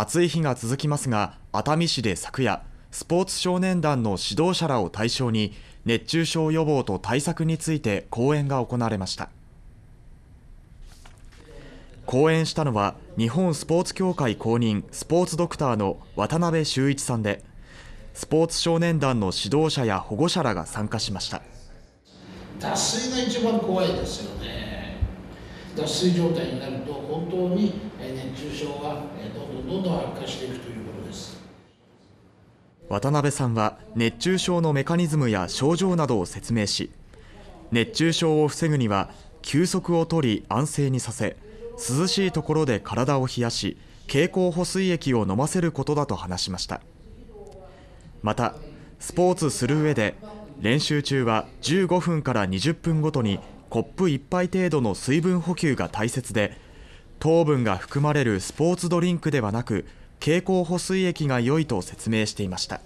暑い日が続きますが熱海市で昨夜スポーツ少年団の指導者らを対象に熱中症予防と対策について講演が行われました講演したのは日本スポーツ協会公認スポーツドクターの渡辺修一さんでスポーツ少年団の指導者や保護者らが参加しました脱水が一番怖いですよね脱水状態になると本当に熱中症がどんどんどんどん悪化していくということです渡辺さんは熱中症のメカニズムや症状などを説明し熱中症を防ぐには休息を取り安静にさせ涼しいところで体を冷やし経口補水液を飲ませることだと話しましたまたスポーツする上で練習中は15分から20分ごとにコップ1杯程度の水分補給が大切で糖分が含まれるスポーツドリンクではなく経口補水液が良いと説明していました。